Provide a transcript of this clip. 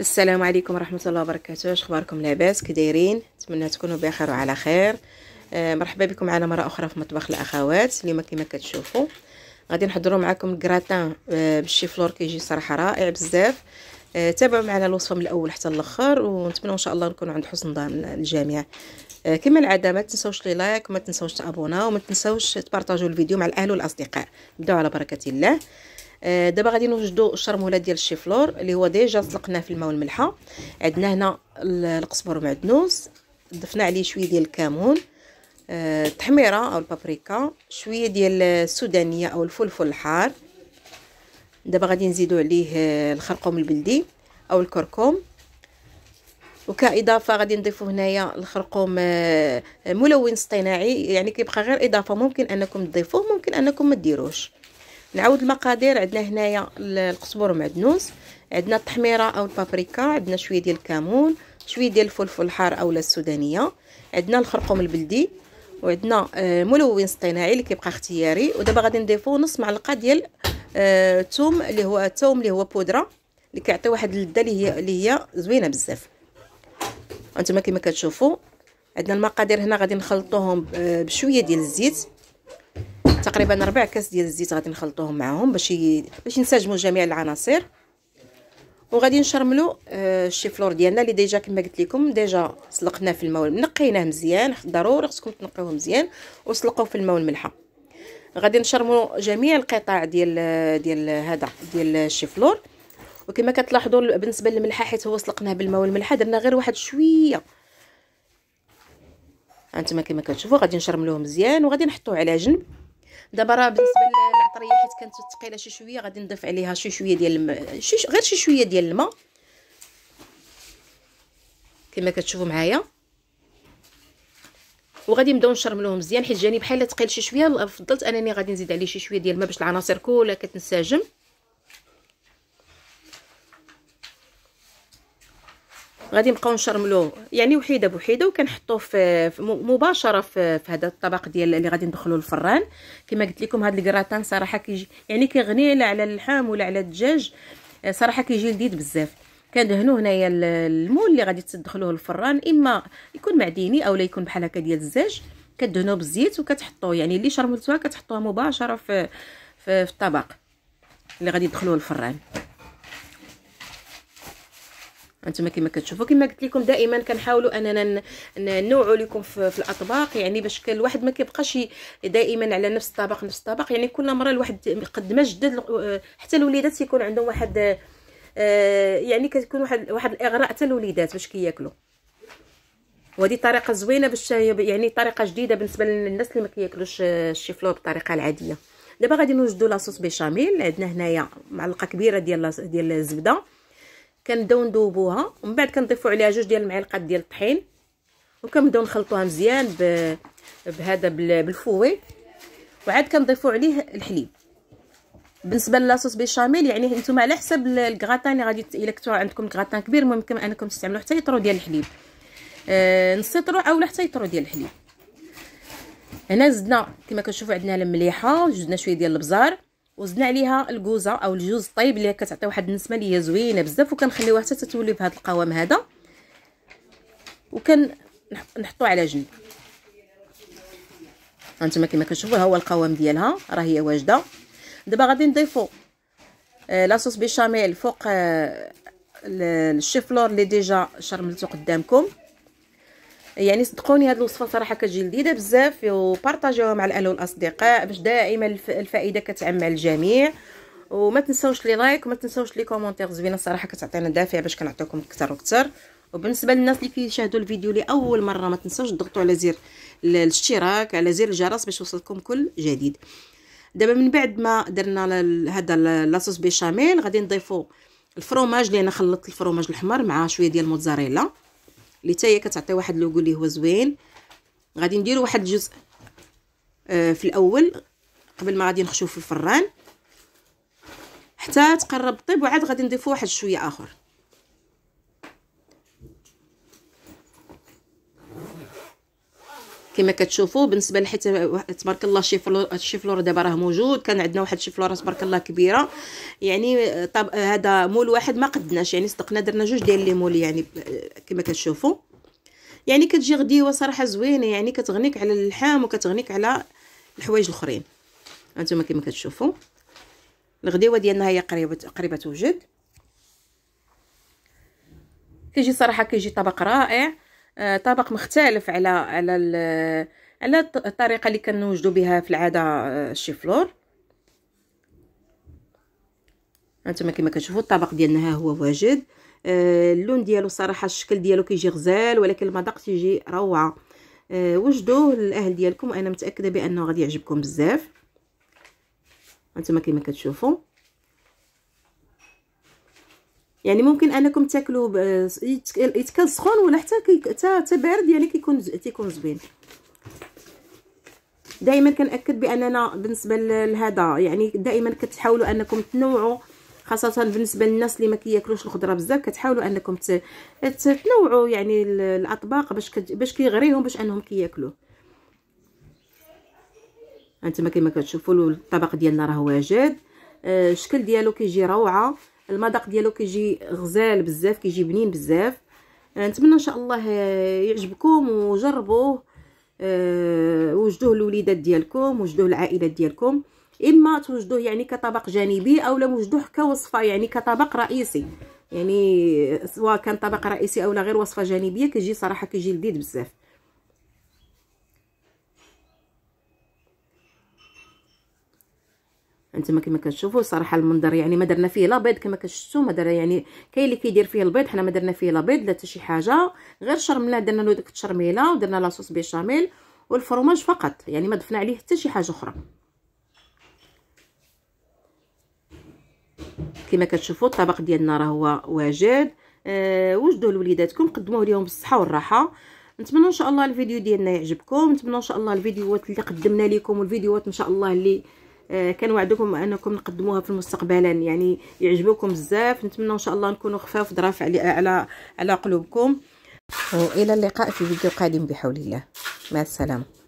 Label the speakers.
Speaker 1: السلام عليكم ورحمه الله وبركاته اخباركم لاباس كدايرين نتمنى تكونوا بخير وعلى خير آه، مرحبا بكم على مره اخرى في مطبخ الاخوات اليوم كما كتشوفوا غادي نحضروا معكم الكراتان آه، بالشي فلور كيجي صراحه رائع بزاف آه، تابعوا معنا الوصفه من الاول حتى الاخر ونتمنى ان شاء الله نكونوا عند حسن ظن الجميع كما العاده ما تنساوش لي لايك وما تنساوش تابونا وما تنساوش تبارطاجوا الفيديو مع الاهل والاصدقاء نبداو على بركه الله آه دابا غادي نوجدوا الشرموله ديال الشيفلور اللي هو ديجا سلقناه في الماء والملحه عندنا هنا القزبر والمعدنوس ضفنا عليه شويه ديال الكمون آه التحميره او البابريكا شويه ديال السودانيه او الفلفل الحار دابا غادي نزيدو عليه آه، الخرقوم البلدي او الكركم وكاضافه غادي نضيفو هنايا الخرقوم آه، ملون اصطناعي يعني كيبقى غير اضافه ممكن انكم تضيفوه ممكن انكم ما ديروش نعاود المقادير عندنا هنايا القزبر معدنوس عندنا التحميره او البابريكا عندنا شويه ديال الكمون شويه ديال الفلفل الحار اولا السودانيه عندنا الخرقوم البلدي وعندنا آه، ملون اصطناعي اللي كيبقى اختياري ودابا غادي نضيفو نص معلقه ديال الثوم آه، اللي هو الثوم اللي هو بودره اللي كيعطي واحد اللذه اللي هي اللي هي زوينه بزاف انتما كما كتشوفوا عندنا المقادير هنا غادي نخلطوهم آه، بشويه ديال الزيت تقريبا ربع كاس ديال الزيت غادي نخلطوهم معاهم باش ي... باش ينسجموا جميع العناصر وغادي نشرملو آه الشيفلور ديالنا اللي ديجا كما قلت لكم ديجا سلقناه في الماء نقيناه مزيان ضروري خصكم تنقيوه مزيان وسلقوه في الماء والملحه غادي نشرملو جميع القطاع ديال آه، ديال هذا ديال الشيفلور وكما كتلاحظوا بالنسبه للملحه حيت هو سلقناه بالماء والملحه درنا غير واحد شويه هانتوما كما كتشوفوا غادي نشرملوه مزيان وغادي نحطوه على جنب دابا راه بالنسبه للعطريه حيت كانت ثقيله شي شويه غادي نضيف عليها شي شويه ديال الم... شي غير شي شويه ديال الماء كما كتشوفوا معايا وغادي نبداو نشرملوه مزيان حيت جاني بحال ثقيل شي شويه فضلت انني غادي نزيد عليه شي شويه ديال الماء باش العناصر كلها كتنسجم غادي نبقاو نشرملوه يعني وحيده بوحيده وكنحطو في مباشره في, في هذا الطبق ديال اللي غادي ندخلو للفران كما قلت لكم هذا الكراتان صراحه كيجي يعني كيغني لا على اللحم ولا على الدجاج آه، صراحه كيجي لذيذ بزاف كندهنوا هنايا المول اللي غادي تدخلوه للفران اما يكون معدني اولا يكون بحال هكا ديال الزاج كدهنوه بالزيت وكتحطوه يعني اللي شرملتوها كتحطوها مباشره في في, في الطبق اللي غادي تدخلوه للفران انتما كما كتشوفوا كما قلت لكم دائما كنحاولوا اننا ننوعوا لكم في, في الاطباق يعني باش الواحد ما كيبقاش دائما على نفس الطبق نفس الطبق يعني كل مره الواحد قد ما جدد آه، حتى الوليدات تيكون عندهم واحد آه، يعني كتكون واحد واحد الاغراء حتى الوليدات باش كياكلوا وهذه طريقه زوينه باش يعني طريقه جديده بالنسبه للناس اللي ما كياكلوش الشيفلور آه، بالطريقه العاديه دابا غادي نوجدوا لاصوص بيشاميل عندنا هنايا معلقه كبيره ديال ديال الزبده كنبداو نذوبوها ومن بعد كنضيفوا عليها جوج ديال المعلقات ديال الطحين وكنبداو نخلطوها مزيان ب... بهذا بالفوي وعاد كنضيفوا عليه الحليب بالنسبه للاصوص بيشاميل يعني نتوما على حسب الكغاتان اللي غادي الا كنتو عندكم كغاتان كبير ممكن انكم تستعملوا حتى يطرو ديال الحليب آه نص يطرو اولا حتى يطرو ديال الحليب هنا زدنا كما كتشوفوا عندنا المليحه وزدنا شويه ديال البزار وزدنا عليها الكوزه او الجوز الطيب اللي كتعطي واحد النسمه اللي هي زوينه بزاف وكنخليوها حتى تتولي بهذا القوام هذا وكن نحطو على جنب هانتوما كما كتشوفوا ها هو القوام ديالها راه هي واجده دابا غادي نضيفو آه لاصوص بيشاميل فوق آه الشيفلور اللي ديجا شرملتو قدامكم يعني صدقوني هذه الوصفه صراحه كتجي لذيذه بزاف وبارطاجيوها مع الاهل والاصدقاء باش دائما الفائده كتعم على الجميع وما تنساوش لي لايك وما تنساوش لي كومونتير زوينه صراحه كتعطينا دافع باش كنعطيكم اكثر واكثر وبالنسبه للناس اللي كيشاهدوا الفيديو لاول مره ما تنساوش تضغطوا على زر الاشتراك على زر الجرس باش يوصلكم كل جديد دابا من بعد ما درنا هذا لاصوص بيشاميل غادي نضيفوا الفروماج اللي انا خلطت الفروماج الاحمر مع شويه ديال الموتزاريلا اللي حتى هي كتعطي واحد لوغو اللي هو زوين غادي نديرو واحد الجزء آه، في الاول قبل ما غادي نخشوه في الفران حتى تقرب طيب وعاد غادي نضيفو واحد شويه اخر كما كتشوفوا بالنسبه لحيت تبارك الله شي فلور دابا راه موجود كان عندنا واحد الشيفلوره تبارك الله كبيره يعني طب هذا مول واحد ما قدناش يعني صدقنا درنا جوج ديال لي مول يعني كما كتشوفوا يعني كتجي غديوه صراحه زوينه يعني كتغنيك على اللحام وكتغنيك على الحوايج الاخرين هانتوما كما كتشوفوا الغديوه ديالنا هي قريبه قريبه توجد كيجي صراحه كيجي طبق رائع آه، طبق مختلف على على على الطريقه اللي كنوجدوا بها في العاده آه، الشيفلور هانتوما كما كتشوفوا الطبق ديالنا ها هو واجد آه، اللون ديالو صراحه الشكل ديالو كيجي غزال ولكن المذاق تيجي روعه وجدوه للاهل ديالكم وانا متاكده بانه غادي يعجبكم بزاف هانتوما كما كتشوفوا يعني ممكن انكم تاكلوه يتكال سخون ولا حتى حتى بارد يعني كيكون تيكون زوين دائما كنأكد باننا بالنسبه لهذا يعني دائما كتحاولوا انكم تنوعوا خاصه بالنسبه للناس اللي ما كياكلوش الخضره بزاف كتحاولوا انكم تنوعوا يعني الاطباق باش باش كيغريهم باش انهم كياكلوه هانتوما كما كتشوفوا الطبق ديالنا راه واجد آه، الشكل ديالو كيجي روعه المذاق ديالو كيجي غزال بزاف كيجي بنين بزاف آه، نتمنى ان شاء الله آه، يعجبكم وجربوه آه، وجدوه الوليدات ديالكم وجدوه العائلات ديالكم اما توجدوه يعني كطبق جانبي اولا وجدوه كوصفه يعني كطبق رئيسي يعني سواء كان طبق رئيسي اولا غير وصفه جانبيه كيجي صراحه كيجي لذيذ بزاف انتما كما كتشوفوا صراحه المنظر يعني ما درنا فيه لا بيض كما كتشوفوا ما درنا يعني كاين اللي كيدير فيه البيض حنا ما درنا فيه لا بيض لا حتى شي حاجه غير شرمنا درنا له ديك التشرميله ودرنا لاصوص بيشاميل والفرماج فقط يعني ما ضفنا عليه حتى شي حاجه اخرى كما كتشوفوا الطبق ديالنا راه هو واجد أه وجدوه لوليداتكم قدموه ليهم بالصحه والراحه نتمنى ان شاء الله الفيديو ديالنا يعجبكم نتمنى ان شاء الله الفيديوهات اللي قدمنا لكم والفيديوهات ان شاء الله اللي آه، كان وعدكم انكم نقدموها في المستقبل يعني, يعني يعجبوكم بزاف نتمنى ان شاء الله نكونوا خفاف ضرافع على على على قلوبكم والى اللقاء في فيديو قادم بحول الله مع السلامه